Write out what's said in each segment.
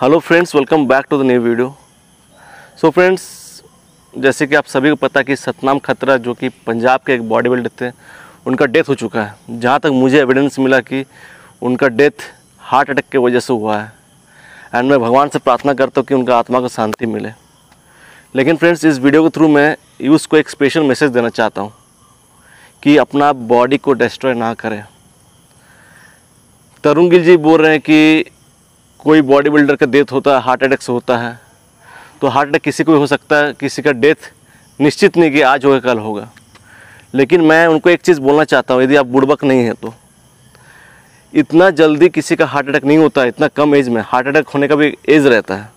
hello friends welcome back to the new video so friends जैसे कि आप सभी को पता कि सतनाम खतरा जो कि पंजाब के एक बॉडी बिल्डर थे उनका डेथ हो चुका है जहाँ तक मुझे एविडेंस मिला कि उनका डेथ हार्ट अटैक की वजह से हुआ है एंड मैं भगवान से प्रार्थना करता हूँ कि उनका आत्मा को शांति मिले लेकिन फ्रेंड्स इस वीडियो के थ्रू मैं यूज़ को एक स्पेशल मैसेज देना चाहता हूँ कि अपना बॉडी को डिस्ट्रॉय ना करें तरुण गिल जी बोल रहे हैं कि कोई बॉडी बिल्डर का डेथ होता है हार्ट अटैक से होता है तो हार्ट अटैक किसी को भी हो सकता है किसी का डेथ निश्चित नहीं कि आज होगा कल होगा लेकिन मैं उनको एक चीज़ बोलना चाहता हूँ यदि आप बुड़बक नहीं हैं तो इतना जल्दी किसी का हार्ट अटैक नहीं होता है इतना कम एज में हार्ट अटैक होने का भी एज रहता है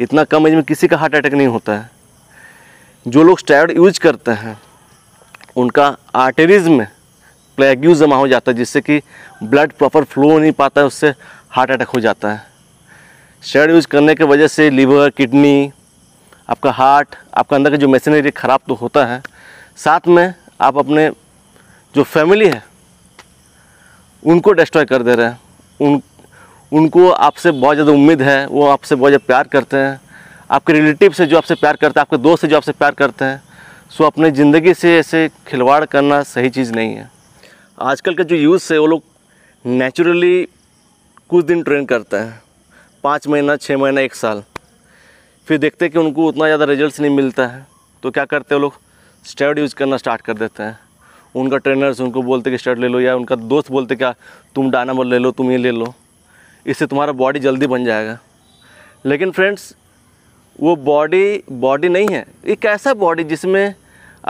इतना कम एज में किसी का हार्ट अटैक नहीं होता है जो लोग स्टेरॉइड यूज करते हैं उनका आर्टेरीज में प्लेग्यू जमा हो जाता है जिससे कि ब्लड प्रॉपर फ्लो नहीं पाता है उससे हार्ट अटैक हो जाता है शेड यूज़ करने की वजह से लीवर किडनी आपका हार्ट आपका अंदर का जो मशीनरी ख़राब तो होता है साथ में आप अपने जो फैमिली है उनको डिस्ट्रॉय कर दे रहे हैं उन उनको आपसे बहुत ज़्यादा उम्मीद है वो आपसे बहुत ज़्यादा प्यार करते हैं आपके रिलेटिव से जो आपसे प्यार करते हैं आपके दोस्त से जो आपसे प्यार करते हैं सो अपने ज़िंदगी से ऐसे खिलवाड़ करना सही चीज़ नहीं है आजकल का जो यूथ है वो लोग नेचुरली कुछ दिन ट्रेन करते हैं पाँच महीना छः महीना एक साल फिर देखते कि उनको उतना ज़्यादा रिजल्ट नहीं मिलता है तो क्या करते हैं लोग स्टेड यूज़ करना स्टार्ट कर देते हैं उनका ट्रेनर्स उनको बोलते कि स्टेड ले लो या उनका दोस्त बोलते क्या हाँ, तुम डायनामोल ले लो तुम ये ले लो इससे तुम्हारा बॉडी जल्दी बन जाएगा लेकिन फ्रेंड्स वो बॉडी बॉडी नहीं है एक ऐसा बॉडी जिसमें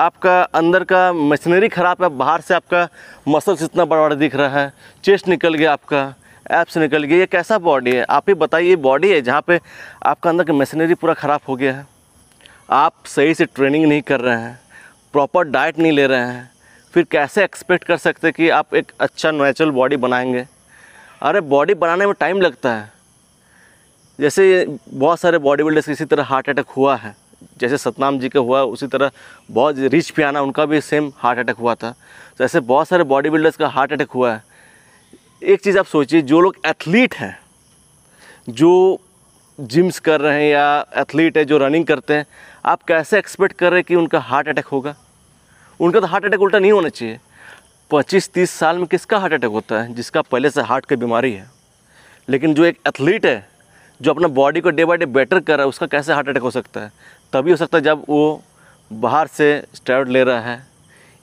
आपका अंदर का मशीनरी ख़राब है बाहर से आपका मसल्स इतना बड़ा बड़ा दिख रहा है चेस्ट निकल गया आपका ऐप से निकल गई ये कैसा बॉडी है आप ही बताइए ये बॉडी है जहाँ पे आपका अंदर का मशीनरी पूरा ख़राब हो गया है आप सही से ट्रेनिंग नहीं कर रहे हैं प्रॉपर डाइट नहीं ले रहे हैं फिर कैसे एक्सपेक्ट कर सकते कि आप एक अच्छा नेचुरल बॉडी बनाएंगे अरे बॉडी बनाने में टाइम लगता है जैसे बहुत सारे बॉडी बिल्डर्स इसी तरह हार्ट अटैक हुआ है जैसे सतनाम जी का हुआ उसी तरह बहुत रिच पियाना उनका भी सेम हार्ट अटैक हुआ था जैसे बहुत सारे बॉडी बिल्डर्स का हार्ट अटैक हुआ है एक चीज़ आप सोचिए जो लोग एथलीट हैं जो जिम्स कर रहे हैं या एथलीट है जो रनिंग करते हैं आप कैसे एक्सपेक्ट कर रहे हैं कि उनका हार्ट अटैक होगा उनका तो हार्ट अटैक उल्टा नहीं होना चाहिए पच्चीस तीस साल में किसका हार्ट अटैक होता है जिसका पहले से हार्ट की बीमारी है लेकिन जो एक एथलीट है जो अपना बॉडी को डे बाई डे बेटर कर रहा है उसका कैसे हार्ट अटैक हो सकता है तभी हो सकता है जब वो बाहर से स्टेरॉइड ले रहा है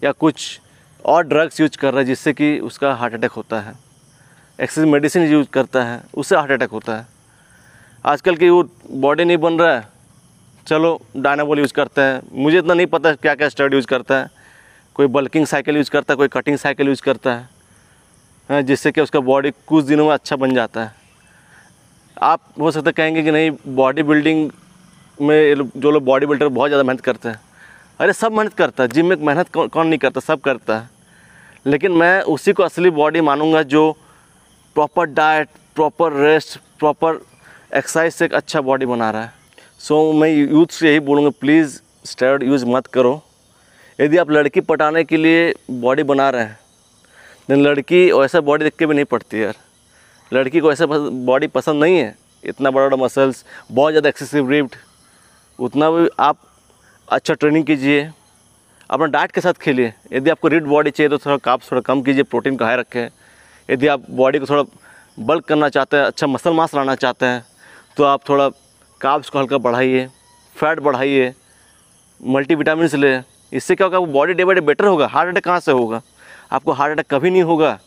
या कुछ और ड्रग्स यूज कर रहा है जिससे कि उसका हार्ट अटैक होता है एक्सेस मेडिसिन यूज करता है उससे हार्ट अटैक होता है आजकल की वो बॉडी नहीं बन रहा है चलो डायनाबॉल यूज़ करते हैं मुझे इतना नहीं पता क्या क्या स्टड यूज़ करता है कोई बल्किंग साइकिल यूज़ करता है कोई कटिंग साइकिल यूज़ करता है हाँ, जिससे कि उसका बॉडी कुछ दिनों में अच्छा बन जाता है आप हो सकता कहेंगे कि नहीं बॉडी बिल्डिंग में जो लोग बॉडी बिल्डर बहुत ज़्यादा मेहनत करते हैं अरे सब मेहनत करता है जिम में मेहनत कौन नहीं करता सब करता है लेकिन मैं उसी को असली बॉडी मानूंगा जो proper diet proper rest proper exercise से एक अच्छा बॉडी बना रहा है सो so, मैं यूथ से यही बोलूँगा प्लीज़ स्टेरॉइड यूज़ मत करो यदि आप लड़की पटाने के लिए बॉडी बना रहे हैं दिन लड़की वैसा बॉडी देख के भी नहीं पड़ती यार लड़की को ऐसा बॉडी पसंद नहीं है इतना बड़ा बड़ा मसल्स बहुत ज़्यादा एक्सेसिव रिप्ड उतना भी आप अच्छा ट्रेनिंग कीजिए अपना डाइट के साथ खेलिए यदि आपको रिड बॉडी चाहिए तो थोड़ा काप्स थोड़ा कम कीजिए प्रोटीन को हाई रखें यदि आप बॉडी को थोड़ा बल्क करना चाहते हैं अच्छा मसल मास लाना चाहते हैं तो आप थोड़ा काब्स को हल्का बढ़ाइए फैट बढ़ाइए मल्टीविटामिन लें इससे क्या होगा वो body day by day better होगा हार्ट अटैक कहाँ से होगा आपको हार्ट अटैक कभी नहीं होगा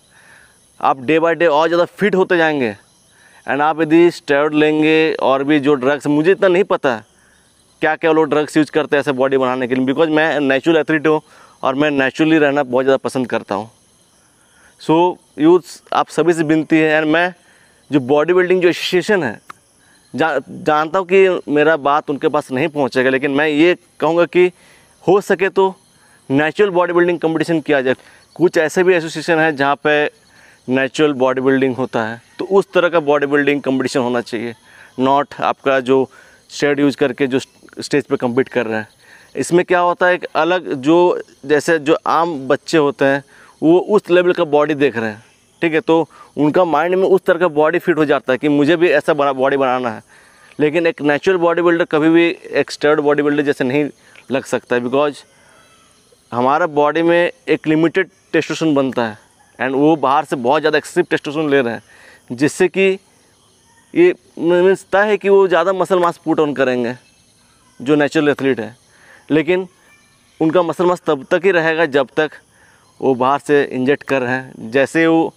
आप डे बाई डे और ज़्यादा फिट होते जाएंगे एंड आप यदि स्टेरॉइड लेंगे और भी जो ड्रग्स मुझे इतना नहीं पता क्या क्या लोग ड्रग्स यूज करते हैं ऐसे बॉडी बनाने के लिए बिकॉज मैं नेचुरल एथलीट हूँ और मैं नेचुरली रहना बहुत ज़्यादा पसंद करता हूँ सो so, यूथ आप सभी से विनती है एंड मैं जो बॉडी बिल्डिंग जो एसोसिएशन है जा, जानता हूँ कि मेरा बात उनके पास नहीं पहुँचेगा लेकिन मैं ये कहूँगा कि हो सके तो नेचुरल बॉडी बिल्डिंग कम्पटिशन किया जाए कुछ ऐसे भी एसोसिएशन है जहाँ पे नेचुरल बॉडी बिल्डिंग होता है तो उस तरह का बॉडी बिल्डिंग कम्पटिशन होना चाहिए नॉट आपका जो शेड यूज करके जो स्टेज पे कम्पीट कर रहे हैं इसमें क्या होता है एक अलग जो जैसे जो आम बच्चे होते हैं वो उस लेवल का बॉडी देख रहे हैं ठीक है तो उनका माइंड में उस तरह का बॉडी फिट हो जाता है कि मुझे भी ऐसा बना बॉडी बनाना है लेकिन एक नेचुरल बॉडी बिल्डर कभी भी एक्सटर्ड बॉडी बिल्डर जैसे नहीं लग सकता बिकॉज हमारा बॉडी में एक लिमिटेड टेस्टोस्टेरोन बनता है एंड वो बाहर से बहुत ज़्यादा एक्सेसिव टेस्टोस्टेरोन ले रहे हैं जिससे कि ये मीन्स तय है कि वो ज़्यादा मसल मास पुट ऑन करेंगे जो नेचुरल एथलीट है लेकिन उनका मसल मास तब तक ही रहेगा जब तक वो बाहर से इंजेक्ट कर रहे हैं जैसे वो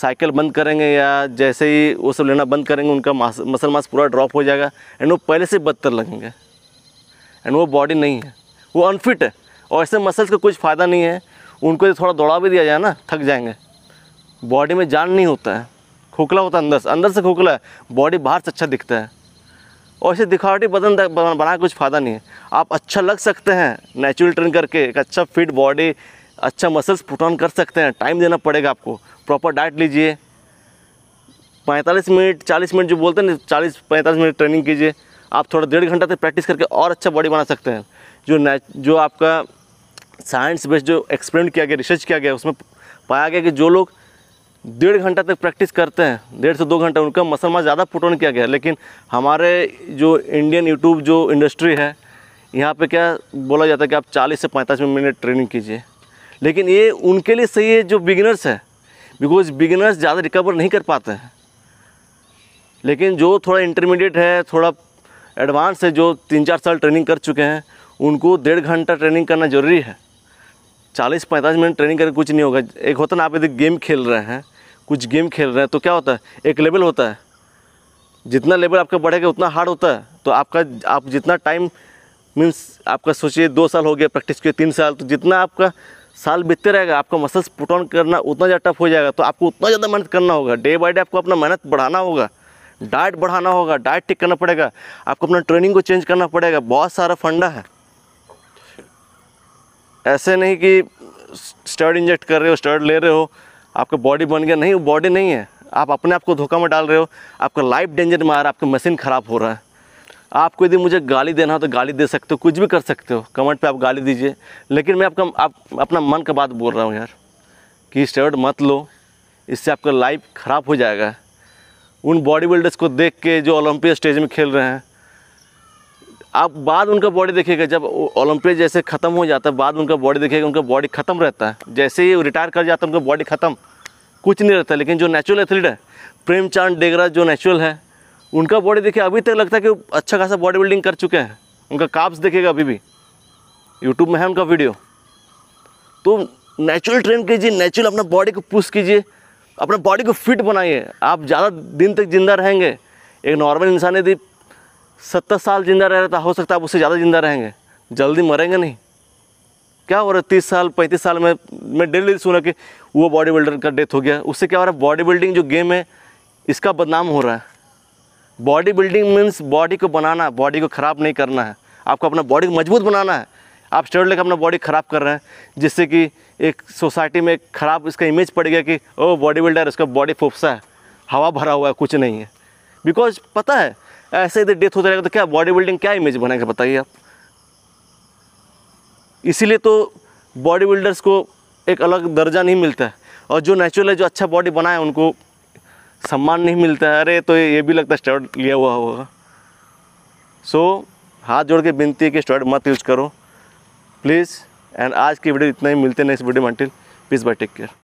साइकिल बंद करेंगे या जैसे ही वो सब लेना बंद करेंगे उनका मास, मसल मास पूरा ड्रॉप हो जाएगा एंड वो पहले से बदतर लगेंगे एंड वो बॉडी नहीं है वो अनफिट है और ऐसे मसल्स का कुछ फ़ायदा नहीं है उनको जो थोड़ा दौड़ा भी दिया जाए ना थक जाएंगे बॉडी में जान नहीं होता है खोखला होता है अंदर से अंदर से खोखला है बॉडी बाहर से अच्छा दिखता है और ऐसे दिखावटी बदन बना कुछ फ़ायदा नहीं है आप अच्छा लग सकते हैं नेचुरल ट्रेन करके एक अच्छा फिट बॉडी अच्छा मसल्स पुट ऑन कर सकते हैं टाइम देना पड़ेगा आपको प्रॉपर डाइट लीजिए पैंतालीस मिनट चालीस मिनट जो बोलते हैं ना चालीस पैंतालीस मिनट ट्रेनिंग कीजिए आप थोड़ा डेढ़ घंटा तक प्रैक्टिस करके और अच्छा बॉडी बना सकते हैं जो जो आपका साइंस बेस्ड जो एक्सपेरिमेंट किया गया रिसर्च किया गया उसमें पाया गया कि जो लोग डेढ़ घंटा तक प्रैक्टिस करते हैं डेढ़ से दो घंटा उनका मसल मास ज़्यादा ऑन किया गया लेकिन हमारे जो इंडियन यूट्यूब जो इंडस्ट्री है यहाँ पे क्या बोला जाता है कि आप 40 से 45 मिनट ट्रेनिंग कीजिए लेकिन ये उनके लिए सही है जो बिगिनर्स है बिकॉज बिगिनर्स ज़्यादा रिकवर नहीं कर पाते हैं लेकिन जो थोड़ा इंटरमीडिएट है थोड़ा एडवांस है जो तीन चार साल ट्रेनिंग कर चुके हैं उनको डेढ़ घंटा ट्रेनिंग करना ज़रूरी है चालीस पैंतालीस मिनट ट्रेनिंग करके कुछ नहीं होगा एक होता ना आप यदि गेम खेल रहे हैं कुछ गेम खेल रहे हैं तो क्या होता है एक लेवल होता है जितना लेवल आपका बढ़ेगा उतना हार्ड होता है तो आपका आप जितना टाइम मीन्स आपका सोचिए दो साल हो गया प्रैक्टिस किए तीन साल तो जितना आपका साल बीतते रहेगा आपका मसल्स पुट ऑन करना उतना ज़्यादा टफ हो जाएगा तो आपको उतना ज़्यादा मेहनत करना होगा डे बाई डे आपको अपना मेहनत बढ़ाना होगा डाइट बढ़ाना होगा डाइट ठीक करना पड़ेगा आपको अपना ट्रेनिंग को चेंज करना पड़ेगा बहुत सारा फंडा है ऐसे नहीं कि स्टर्ड इंजेक्ट कर रहे हो स्टर्ड ले रहे हो आपका बॉडी बन गया नहीं वो बॉडी नहीं है आप अपने आप को धोखा में डाल रहे हो आपका लाइफ डेंजर में आ रहा है आपका मशीन ख़राब हो रहा है आपको यदि मुझे गाली देना हो तो गाली दे सकते हो कुछ भी कर सकते हो कमेंट पे आप गाली दीजिए लेकिन मैं आपका आप अपना मन का बात बोल रहा हूँ यार कि स्टेरॉइड मत लो इससे आपका लाइफ ख़राब हो जाएगा उन बॉडी बिल्डर्स को देख के जो ओलंपिया स्टेज में खेल रहे हैं आप बाद उनका बॉडी देखेगा जब ओलंपिया जैसे ख़त्म हो जाता है बाद उनका बॉडी देखेगा उनका बॉडी ख़त्म रहता है जैसे ही रिटायर कर जाता है उनका बॉडी ख़त्म कुछ नहीं रहता लेकिन जो नेचुरल एथलीट है प्रेमचंद डेगरा जो नेचुरल है उनका बॉडी देखिए अभी तक लगता है कि अच्छा खासा बॉडी बिल्डिंग कर चुके हैं उनका काप्स देखेगा अभी भी यूट्यूब में है उनका वीडियो तो नेचुरल ट्रेन कीजिए नेचुरल अपना बॉडी को पुश कीजिए अपने बॉडी को फिट बनाइए आप ज़्यादा दिन तक जिंदा रहेंगे एक नॉर्मल इंसान यदि सत्तर साल जिंदा रह रहा था तो हो सकता है आप उससे ज़्यादा जिंदा रहेंगे जल्दी मरेंगे नहीं क्या हो रहा है तीस साल पैंतीस साल में मैं डेली सुना कि वो बॉडी बिल्डर का डेथ हो गया उससे क्या हो रहा है बॉडी बिल्डिंग जो गेम है इसका बदनाम हो रहा है बॉडी बिल्डिंग मीन्स बॉडी को बनाना बॉडी को ख़राब नहीं करना है आपको अपना बॉडी को मजबूत बनाना है आप स्टेड लेकर अपना बॉडी ख़राब कर रहे हैं जिससे कि एक सोसाइटी में एक ख़राब इसका इमेज पड़ गया कि ओ बॉडी बिल्डर उसका बॉडी फोफसा है हवा भरा हुआ है कुछ नहीं है बिकॉज पता है ऐसे यदि डेथ हो जाएगा तो क्या बॉडी बिल्डिंग क्या इमेज बनाएगा बताइए आप इसीलिए तो बॉडी बिल्डर्स को एक अलग दर्जा नहीं मिलता है और जो नेचुरल है जो अच्छा बॉडी बनाए उनको सम्मान नहीं मिलता है अरे तो ये भी लगता है स्टेरॉइड लिया हुआ होगा सो so, हाथ जोड़ के विनती है कि स्टेरॉइड मत यूज़ करो प्लीज़ एंड आज की वीडियो इतना ही मिलते हैं नेक्स्ट वीडियो में until please bye take care